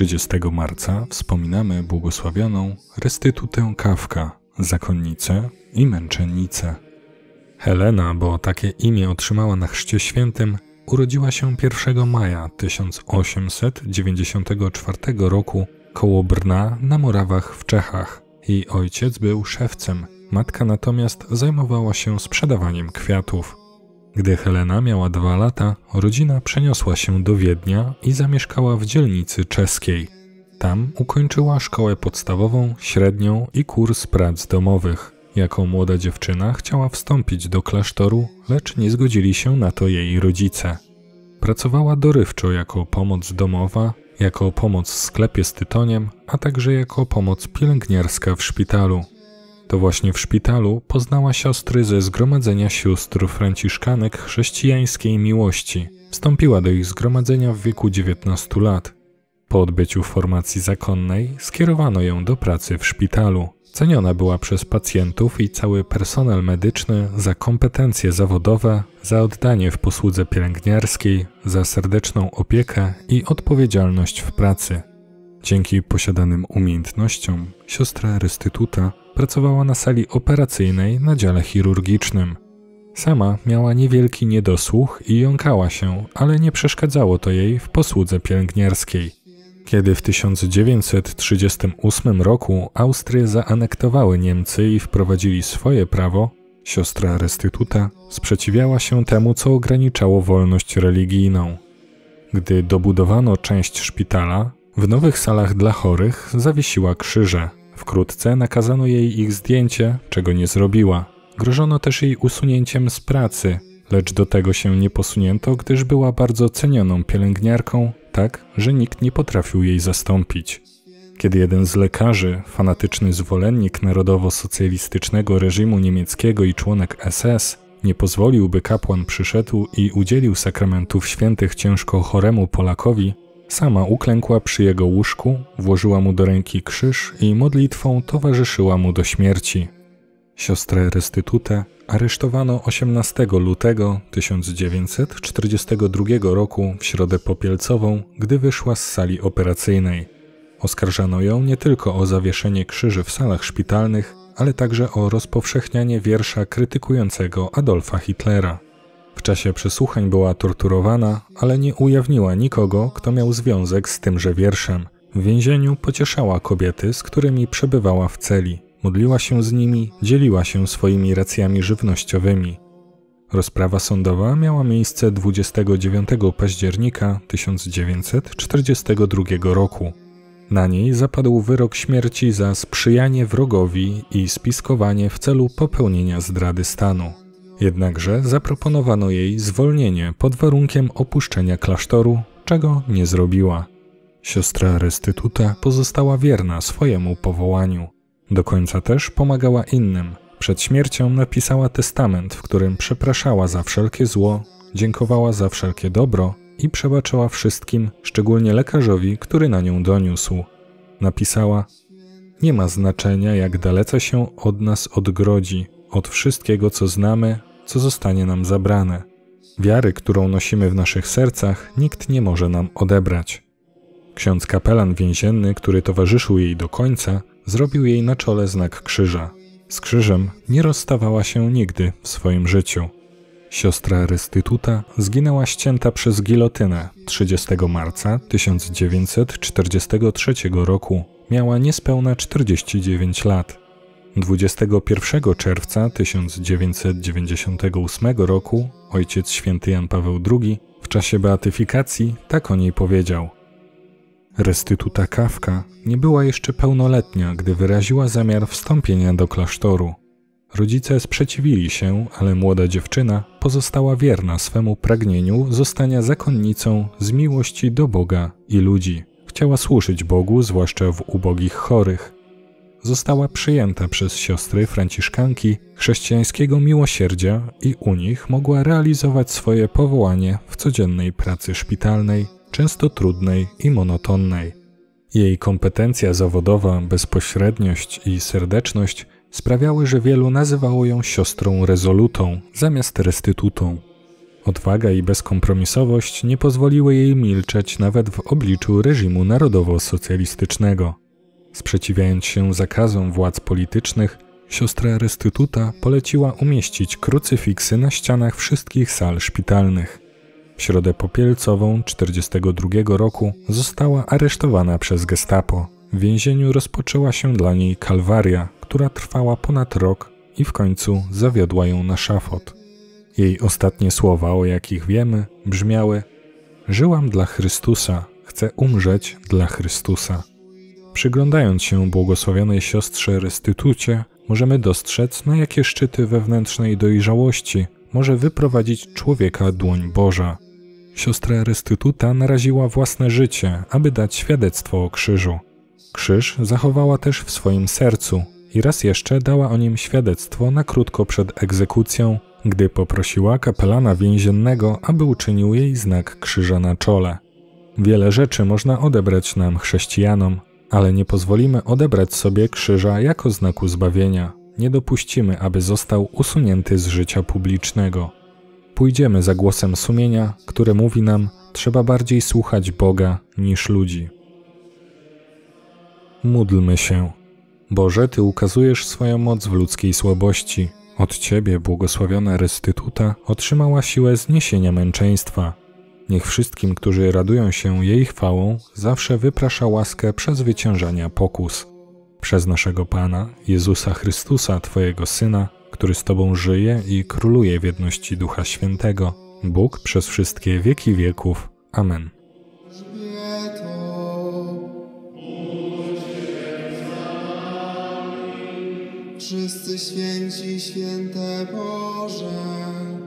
30 marca wspominamy błogosławioną Restytutę Kawka, zakonnicę i męczennicę. Helena, bo takie imię otrzymała na Chrzcie Świętym, urodziła się 1 maja 1894 roku koło Brna na Morawach w Czechach. Jej ojciec był szewcem, matka natomiast zajmowała się sprzedawaniem kwiatów. Gdy Helena miała dwa lata, rodzina przeniosła się do Wiednia i zamieszkała w dzielnicy czeskiej. Tam ukończyła szkołę podstawową, średnią i kurs prac domowych. Jako młoda dziewczyna chciała wstąpić do klasztoru, lecz nie zgodzili się na to jej rodzice. Pracowała dorywczo jako pomoc domowa, jako pomoc w sklepie z tytoniem, a także jako pomoc pielęgniarska w szpitalu. To właśnie w szpitalu poznała siostry ze Zgromadzenia Sióstr Franciszkanek Chrześcijańskiej Miłości. Wstąpiła do ich zgromadzenia w wieku 19 lat. Po odbyciu formacji zakonnej skierowano ją do pracy w szpitalu. Ceniona była przez pacjentów i cały personel medyczny za kompetencje zawodowe, za oddanie w posłudze pielęgniarskiej, za serdeczną opiekę i odpowiedzialność w pracy. Dzięki posiadanym umiejętnościom siostra Restytuta pracowała na sali operacyjnej na dziale chirurgicznym. Sama miała niewielki niedosłuch i jąkała się, ale nie przeszkadzało to jej w posłudze pielęgniarskiej. Kiedy w 1938 roku Austrię zaanektowały Niemcy i wprowadzili swoje prawo, siostra Restytuta sprzeciwiała się temu, co ograniczało wolność religijną. Gdy dobudowano część szpitala, w nowych salach dla chorych zawiesiła krzyże – Wkrótce nakazano jej ich zdjęcie, czego nie zrobiła. Grożono też jej usunięciem z pracy, lecz do tego się nie posunięto, gdyż była bardzo cenioną pielęgniarką, tak, że nikt nie potrafił jej zastąpić. Kiedy jeden z lekarzy, fanatyczny zwolennik narodowo-socjalistycznego reżimu niemieckiego i członek SS, nie pozwolił, by kapłan przyszedł i udzielił sakramentów świętych ciężko choremu Polakowi, Sama uklękła przy jego łóżku, włożyła mu do ręki krzyż i modlitwą towarzyszyła mu do śmierci. Siostrę Restytutę aresztowano 18 lutego 1942 roku w środę popielcową, gdy wyszła z sali operacyjnej. Oskarżano ją nie tylko o zawieszenie krzyży w salach szpitalnych, ale także o rozpowszechnianie wiersza krytykującego Adolfa Hitlera czasie przesłuchań była torturowana, ale nie ujawniła nikogo, kto miał związek z tymże wierszem. W więzieniu pocieszała kobiety, z którymi przebywała w celi. Modliła się z nimi, dzieliła się swoimi racjami żywnościowymi. Rozprawa sądowa miała miejsce 29 października 1942 roku. Na niej zapadł wyrok śmierci za sprzyjanie wrogowi i spiskowanie w celu popełnienia zdrady stanu. Jednakże zaproponowano jej zwolnienie pod warunkiem opuszczenia klasztoru, czego nie zrobiła. Siostra Restytuta pozostała wierna swojemu powołaniu. Do końca też pomagała innym. Przed śmiercią napisała testament, w którym przepraszała za wszelkie zło, dziękowała za wszelkie dobro i przebaczała wszystkim, szczególnie lekarzowi, który na nią doniósł. Napisała: Nie ma znaczenia, jak dalece się od nas odgrodzi, od wszystkiego, co znamy, co zostanie nam zabrane. Wiary, którą nosimy w naszych sercach, nikt nie może nam odebrać. Ksiądz kapelan więzienny, który towarzyszył jej do końca, zrobił jej na czole znak krzyża. Z krzyżem nie rozstawała się nigdy w swoim życiu. Siostra Restytuta zginęła ścięta przez gilotynę 30 marca 1943 roku. Miała niespełna 49 lat. 21 czerwca 1998 roku ojciec święty Jan Paweł II w czasie beatyfikacji tak o niej powiedział. Restytuta Kawka nie była jeszcze pełnoletnia, gdy wyraziła zamiar wstąpienia do klasztoru. Rodzice sprzeciwili się, ale młoda dziewczyna pozostała wierna swemu pragnieniu zostania zakonnicą z miłości do Boga i ludzi. Chciała służyć Bogu, zwłaszcza w ubogich chorych została przyjęta przez siostry franciszkanki chrześcijańskiego miłosierdzia i u nich mogła realizować swoje powołanie w codziennej pracy szpitalnej, często trudnej i monotonnej. Jej kompetencja zawodowa, bezpośredniość i serdeczność sprawiały, że wielu nazywało ją siostrą rezolutą zamiast restytutą. Odwaga i bezkompromisowość nie pozwoliły jej milczeć nawet w obliczu reżimu narodowo-socjalistycznego. Sprzeciwiając się zakazom władz politycznych, siostra Restytuta poleciła umieścić krucyfiksy na ścianach wszystkich sal szpitalnych. W środę popielcową 1942 roku została aresztowana przez gestapo. W więzieniu rozpoczęła się dla niej kalwaria, która trwała ponad rok i w końcu zawiodła ją na szafot. Jej ostatnie słowa, o jakich wiemy, brzmiały: Żyłam dla Chrystusa, chcę umrzeć dla Chrystusa. Przyglądając się błogosławionej siostrze restytucie, możemy dostrzec, na jakie szczyty wewnętrznej dojrzałości może wyprowadzić człowieka dłoń Boża. Siostra restytuta naraziła własne życie, aby dać świadectwo o krzyżu. Krzyż zachowała też w swoim sercu i raz jeszcze dała o nim świadectwo na krótko przed egzekucją, gdy poprosiła kapelana więziennego, aby uczynił jej znak krzyża na czole. Wiele rzeczy można odebrać nam, chrześcijanom, ale nie pozwolimy odebrać sobie krzyża jako znaku zbawienia. Nie dopuścimy, aby został usunięty z życia publicznego. Pójdziemy za głosem sumienia, które mówi nam, trzeba bardziej słuchać Boga niż ludzi. Módlmy się. Boże, Ty ukazujesz swoją moc w ludzkiej słabości. Od Ciebie, błogosławiona Restytuta, otrzymała siłę zniesienia męczeństwa. Niech wszystkim, którzy radują się jej chwałą, zawsze wyprasza łaskę przezwyciężania pokus. Przez naszego Pana, Jezusa Chrystusa, Twojego Syna, który z Tobą żyje i króluje w jedności Ducha Świętego, Bóg przez wszystkie wieki wieków. Amen. Wszyscy święci, święte Boże.